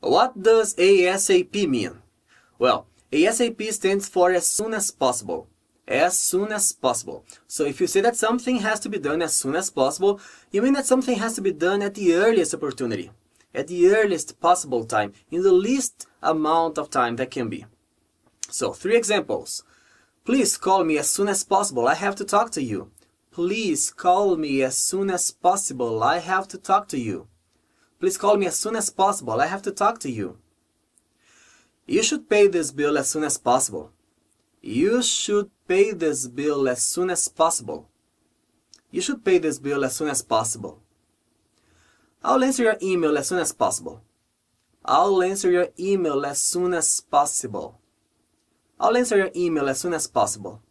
What does ASAP mean? Well, ASAP stands for as soon as possible. As soon as possible. So if you say that something has to be done as soon as possible, you mean that something has to be done at the earliest opportunity, at the earliest possible time, in the least amount of time that can be. So three examples. Please call me as soon as possible. I have to talk to you. Please call me as soon as possible. I have to talk to you. Please call me as soon as possible. I have to talk to you. You should pay this bill as soon as possible. You should pay this bill as soon as possible. You should pay this bill as soon as possible. I'll answer your email as soon as possible. I'll answer your email as soon as possible. I'll answer your email as soon as possible.